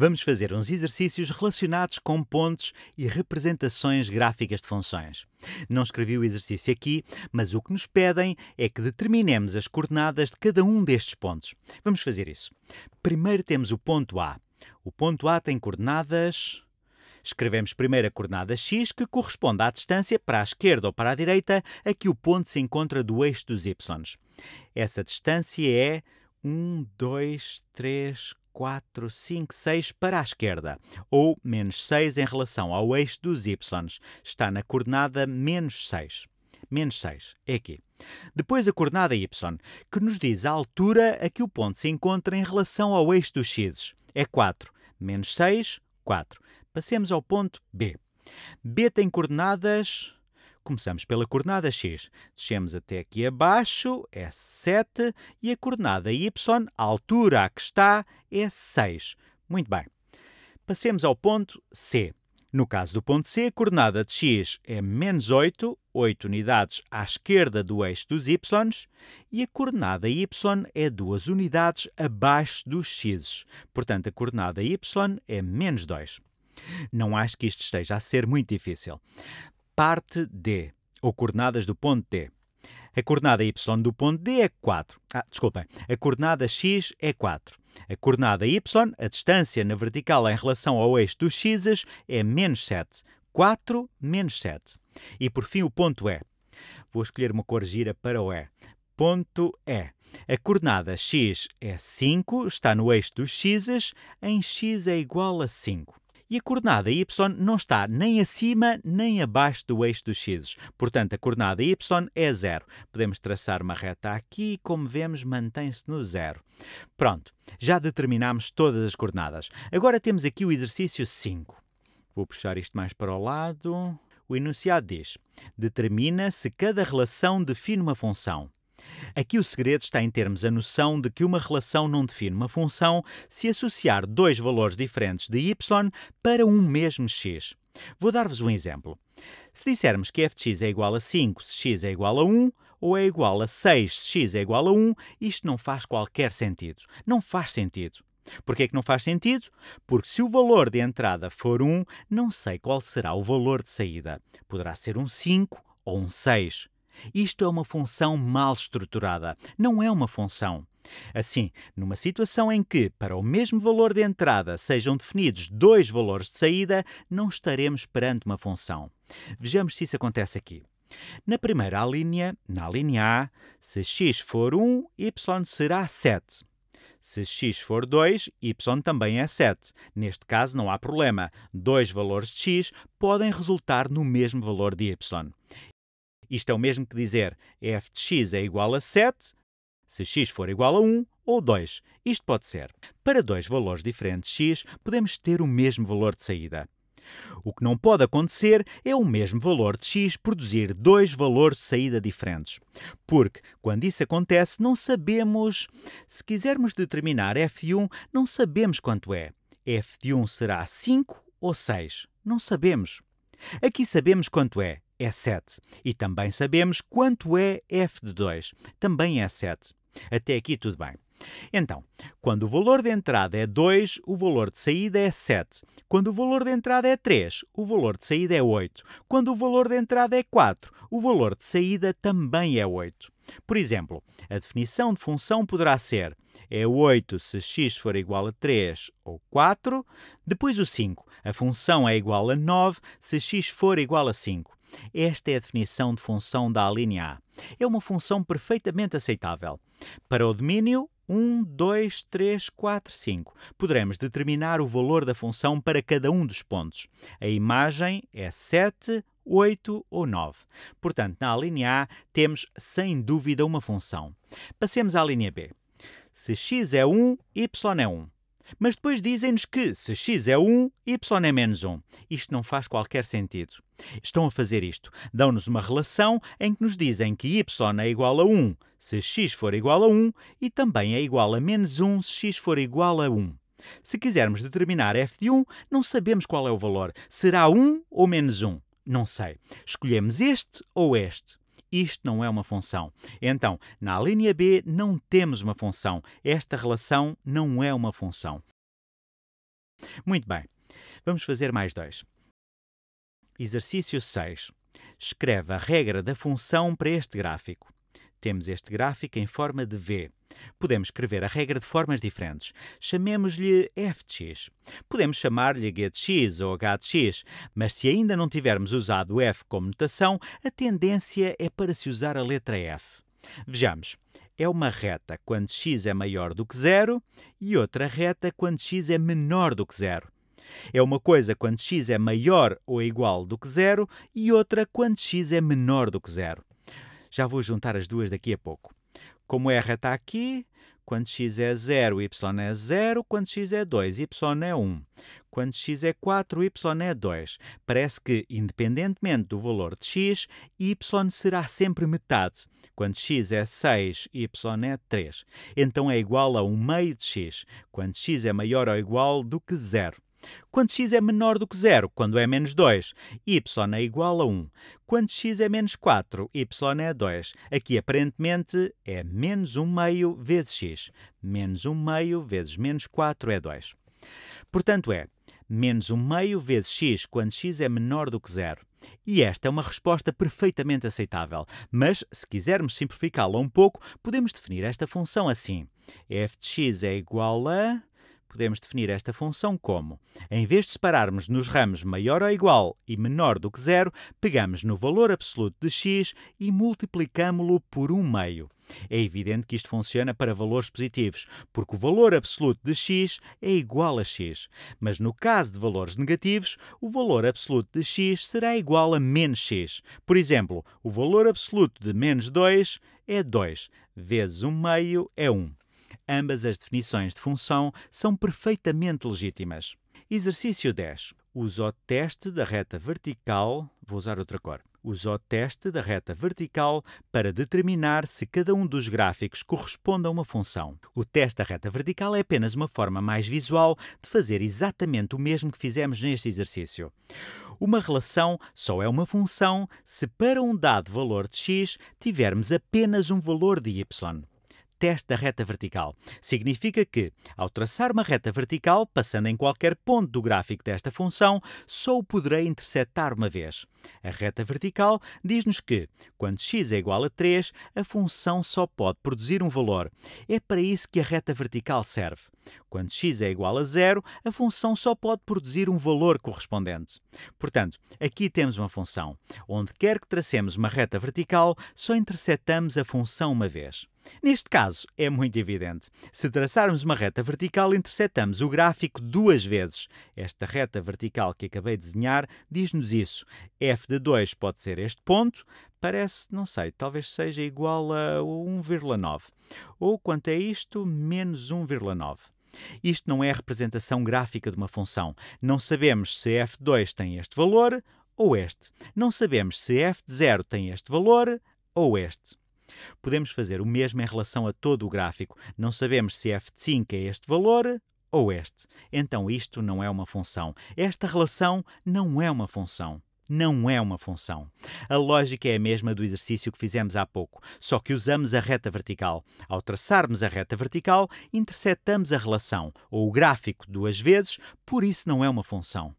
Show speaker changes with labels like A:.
A: Vamos fazer uns exercícios relacionados com pontos e representações gráficas de funções. Não escrevi o exercício aqui, mas o que nos pedem é que determinemos as coordenadas de cada um destes pontos. Vamos fazer isso. Primeiro temos o ponto A. O ponto A tem coordenadas. Escrevemos primeiro a coordenada x, que corresponde à distância para a esquerda ou para a direita a que o ponto se encontra do eixo dos y. Essa distância é 1, 2, 3, 4, 5, 6 para a esquerda, ou menos 6 em relação ao eixo dos y. Está na coordenada menos 6. Menos 6 é aqui. Depois a coordenada y, que nos diz a altura a que o ponto se encontra em relação ao eixo dos x. É 4. Menos 6, 4. Passemos ao ponto B. B tem coordenadas Começamos pela coordenada x, descemos até aqui abaixo, é 7, e a coordenada y, a altura a que está, é 6. Muito bem. Passemos ao ponto C. No caso do ponto C, a coordenada de x é menos 8, 8 unidades à esquerda do eixo dos y, e a coordenada y é 2 unidades abaixo dos x. Portanto, a coordenada y é menos 2. Não acho que isto esteja a ser muito difícil parte D, ou coordenadas do ponto D. A coordenada y do ponto D é 4. Ah, desculpem. A coordenada x é 4. A coordenada y, a distância na vertical em relação ao eixo dos x, é menos 7. 4 menos 7. E por fim o ponto E. Vou escolher uma cor gira para o E. Ponto E. A coordenada x é 5, está no eixo dos x, em x é igual a 5 e a coordenada y não está nem acima nem abaixo do eixo dos x. Portanto, a coordenada y é zero. Podemos traçar uma reta aqui e, como vemos, mantém-se no zero. Pronto, já determinámos todas as coordenadas. Agora temos aqui o exercício 5. Vou puxar isto mais para o lado. O enunciado diz: determina se cada relação define uma função. Aqui o segredo está em termos a noção de que uma relação não define uma função se associar dois valores diferentes de y para um mesmo x. Vou dar-vos um exemplo. Se dissermos que f de x é igual a 5 se x é igual a 1, ou é igual a 6 se x é igual a 1, isto não faz qualquer sentido. Não faz sentido. Porquê é que não faz sentido? Porque se o valor de entrada for 1, não sei qual será o valor de saída. Poderá ser um 5 ou um 6. Isto é uma função mal estruturada, não é uma função. Assim, numa situação em que, para o mesmo valor de entrada, sejam definidos dois valores de saída, não estaremos perante uma função. Vejamos se isso acontece aqui. Na primeira linha, na linha A, se x for 1, y será 7. Se x for 2, y também é 7. Neste caso não há problema. Dois valores de x podem resultar no mesmo valor de y. Isto é o mesmo que dizer f de x é igual a 7 se x for igual a 1 ou 2. Isto pode ser. Para dois valores diferentes x, podemos ter o mesmo valor de saída. O que não pode acontecer é o mesmo valor de x produzir dois valores de saída diferentes. Porque, quando isso acontece, não sabemos. Se quisermos determinar f de 1, não sabemos quanto é. f de 1 será 5 ou 6? Não sabemos. Aqui sabemos quanto é é 7. E também sabemos quanto é f de 2. Também é 7. Até aqui tudo bem. Então, quando o valor de entrada é 2, o valor de saída é 7. Quando o valor de entrada é 3, o valor de saída é 8. Quando o valor de entrada é 4, o valor de saída também é 8. Por exemplo, a definição de função poderá ser é 8 se x for igual a 3 ou 4, depois o 5. A função é igual a 9 se x for igual a 5. Esta é a definição de função da linha A. É uma função perfeitamente aceitável. Para o domínio, 1, 2, 3, 4, 5. Poderemos determinar o valor da função para cada um dos pontos. A imagem é 7, 8 ou 9. Portanto, na linha A temos sem dúvida uma função. Passemos à linha B. Se x é 1, y é 1. Mas depois dizem-nos que se x é 1, y é menos 1. Isto não faz qualquer sentido. Estão a fazer isto. Dão-nos uma relação em que nos dizem que y é igual a 1 se x for igual a 1 e também é igual a menos 1 se x for igual a 1. Se quisermos determinar f de 1, não sabemos qual é o valor. Será 1 ou menos 1? Não sei. Escolhemos este ou este. Isto não é uma função. Então, na linha B não temos uma função. Esta relação não é uma função. Muito bem. Vamos fazer mais dois. Exercício 6. Escreve a regra da função para este gráfico. Temos este gráfico em forma de V. Podemos escrever a regra de formas diferentes. Chamemos-lhe f de x. Podemos chamar-lhe g de x ou h de x, mas se ainda não tivermos usado o f como notação, a tendência é para se usar a letra f. Vejamos. É uma reta quando x é maior do que zero e outra reta quando x é menor do que zero. É uma coisa quando x é maior ou igual do que zero e outra quando x é menor do que zero. Já vou juntar as duas daqui a pouco. Como R está aqui, quando x é 0, y é 0, quando x é 2, y é 1. Quando x é 4, y é 2. Parece que, independentemente do valor de x, y será sempre metade. Quando x é 6, y é 3. Então é igual a 1 meio de x, quando x é maior ou igual do que 0. Quando x é menor do que zero, quando é menos 2, y é igual a 1. Quando x é menos 4, y é 2. Aqui, aparentemente, é menos 1 meio vezes x. Menos 1 meio vezes menos 4 é 2. Portanto, é menos 1 meio vezes x quando x é menor do que zero. E esta é uma resposta perfeitamente aceitável, mas se quisermos simplificá-la um pouco, podemos definir esta função assim: f de x é igual a podemos definir esta função como, em vez de separarmos nos ramos maior ou igual e menor do que zero, pegamos no valor absoluto de x e multiplicamos-lo por um meio. É evidente que isto funciona para valores positivos, porque o valor absoluto de x é igual a x. Mas no caso de valores negativos, o valor absoluto de x será igual a menos x. Por exemplo, o valor absoluto de menos 2 é 2, vezes 1 um meio é 1. Um. Ambas as definições de função são perfeitamente legítimas. Exercício 10. Usa o teste da reta vertical. Vou usar outra cor. Usa o teste da reta vertical para determinar se cada um dos gráficos corresponde a uma função. O teste da reta vertical é apenas uma forma mais visual de fazer exatamente o mesmo que fizemos neste exercício. Uma relação só é uma função se para um dado valor de x tivermos apenas um valor de y teste da reta vertical. Significa que, ao traçar uma reta vertical, passando em qualquer ponto do gráfico desta função, só o poderei interceptar uma vez. A reta vertical diz-nos que, quando x é igual a 3, a função só pode produzir um valor. É para isso que a reta vertical serve. Quando x é igual a zero, a função só pode produzir um valor correspondente. Portanto, aqui temos uma função. Onde quer que tracemos uma reta vertical, só interceptamos a função uma vez. Neste caso, é muito evidente. Se traçarmos uma reta vertical, interceptamos o gráfico duas vezes. Esta reta vertical que acabei de desenhar diz-nos isso. f de 2 pode ser este ponto, parece, não sei, talvez seja igual a 1,9. Ou, quanto a é isto, menos 1,9. Isto não é a representação gráfica de uma função. Não sabemos se f2 tem este valor ou este. Não sabemos se f de 0 tem este valor ou este. Podemos fazer o mesmo em relação a todo o gráfico. Não sabemos se f5 é este valor ou este. Então isto não é uma função. Esta relação não é uma função. Não é uma função. A lógica é a mesma do exercício que fizemos há pouco, só que usamos a reta vertical. Ao traçarmos a reta vertical, interceptamos a relação, ou o gráfico, duas vezes, por isso não é uma função.